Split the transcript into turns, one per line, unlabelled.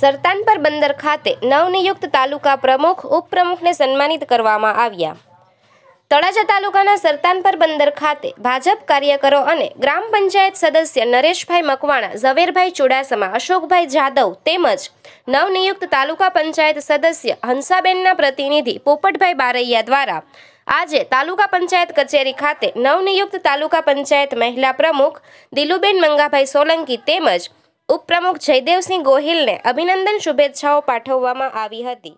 સરતાનપર બંદર ખાતે નવનિયુક્ત તાલુકા પ્રમુખ ઉપપ્રમુખને સન્માનિત કરવામાં આવ્યા તળાજા તાલુકાના સરતાનપર બંદર ખાતે ભાજપ કાર્યકરો અને ગ્રામ પંચાયત સદસ્ય નરેશભાઈ મકવાણા ઝવેરભાઈ ચુડાસમા અશોકભાઈ જાદવ તેમજ નવનિયુક્ત તાલુકા પંચાયત સદસ્ય હંસાબેનના પ્રતિનિધિ પોપટભાઈ બારૈયા દ્વારા આજે તાલુકા પંચાયત કચેરી ખાતે નવનિયુક્ત તાલુકા પંચાયત મહિલા પ્રમુખ દિલુબેન મંગાભાઈ સોલંકી તેમજ ઉપપ્રમુખ જયદેવસિંહ ગોહિલને અભિનંદન શુભેચ્છાઓ પાઠવવામાં આવી હતી